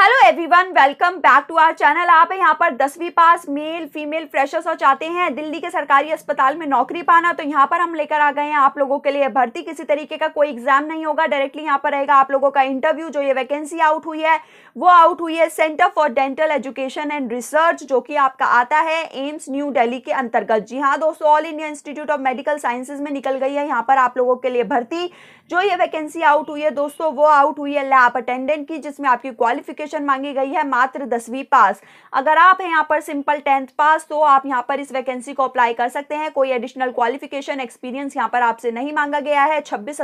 hello everyone welcome back to our channel आप यहाँ पर दसवीं पास मेल फीमेल फ्रेशर्स और चाहते हैं दिल्ली के सरकारी अस्पताल में नौकरी पाना तो यहाँ पर हम लेकर आ गए हैं आप लोगों के लिए भर्ती किसी तरीके का कोई एग्जाम नहीं होगा डायरेक्टली यहाँ पर रहेगा आप लोगों का इंटरव्यू जो ये वैकेंसी आउट हुई है वो आउट हुई है centre for dental education and research जो कि आपका आता है एम्स न्यू डेली के अंतर्गत जी हाँ दोस्तों all India institute of medical sciences में निकल गई है यहाँ पर आप लोगों के लिए भर्ती जो ये वैकेंसी आउट हुई है दोस्तों वो आउट हुई है लैब अटेंडेंट की जिसमें आपकी क्वालिफिकेशन क्वालिफिकेशन मांगी गई है मात्र दसवीं पास अगर आप हैं यहाँ पर सिंपल टेंथ पास तो आप यहाँ पर इस वैकेंसी को अप्लाई कर सकते हैं कोई एडिशनल क्वालिफिकेशन एक्सपीरियंस यहाँ पर आपसे नहीं मांगा गया है छब्बीस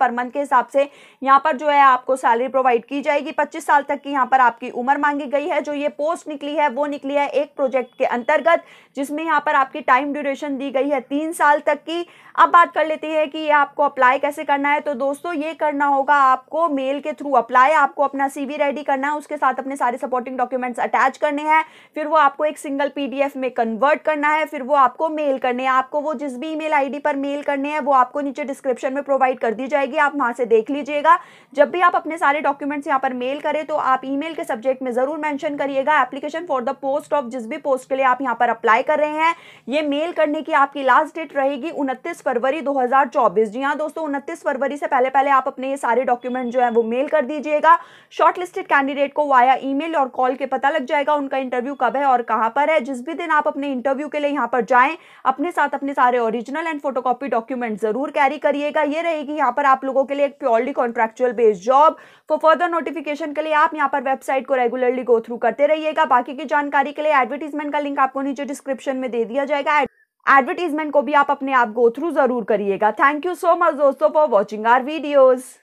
पर मंथ के हिसाब से यहाँ पर जो है आपको सैलरी प्रोवाइड की जाएगी पच्चीस साल तक की यहाँ पर आपकी उम्र मांगी गई है जो ये पोस्ट निकली है वो निकली है एक प्रोजेक्ट के अंतर्गत जिसमें यहाँ पर आपकी टाइम ड्यूरेशन दी गई है तीन साल तक की अब बात कर लेते हैं कि ये आपको अप्लाई कैसे करना है तो दोस्तों ये करना होगा आपको मेल के थ्रू अप्लाई आपको अपना सीवी रेडी करना है उसके साथ अपने सारे सपोर्टिंग डॉक्यूमेंट्स अटैच करने हैं फिर वो आपको एक सिंगल पीडीएफ में कन्वर्ट करना है फिर वो आपको मेल करने हैं आपको वो जिस भी ईमेल आईडी पर मेल करने हैं वो आपको नीचे डिस्क्रिप्शन में प्रोवाइड कर दी जाएगी आप वहाँ से देख लीजिएगा जब भी आप अपने सारे डॉक्यूमेंट्स यहाँ पर मेल करें तो आप ई के सब्जेक्ट में ज़रूर मैंशन करिएगा application for the post of जिस भी पोस्ट के लिए आप यहाँ पर अप्लाई कर रहे हैं ये मेल करने की आपकी लास्ट डेट रहेगी उनतीस फरवरी 2024 जी हाँ दोस्तों उनतीस फरवरी से पहले पहले आप अपने ये सारे डॉक्यूमेंट जो है वो मेल कर दीजिएगा शॉर्ट लिस्टेड कैंडिडेट को वाया ईमेल और कॉल के पता लग जाएगा उनका इंटरव्यू कब है और कहां पर है जिस भी दिन आप अपने इंटरव्यू के लिए यहां पर जाएं अपने साथ अपने सारे ओरिजिनल एंड फोटोकॉपी डॉक्यूमेंट जरूर कैरी करिएगा ये रहेगी यहाँ पर आप लोगों के लिए एक purely contractual based job for further notification के लिए आप यहाँ पर वेबसाइट को रेगुलरली गो थ्रू करते रहिएगा बाकी की जानकारी के लिए एडवर्टीजमेंट का लिंक आपको नीचे डिस्क्रिप्शन में दे दिया जाएगा एडवर्टीजमेंट को भी आप अपने आप गो थ्रू जरूर करिएगा थैंक यू सो मच दोस्तों फॉर वॉचिंग आर वीडियोज़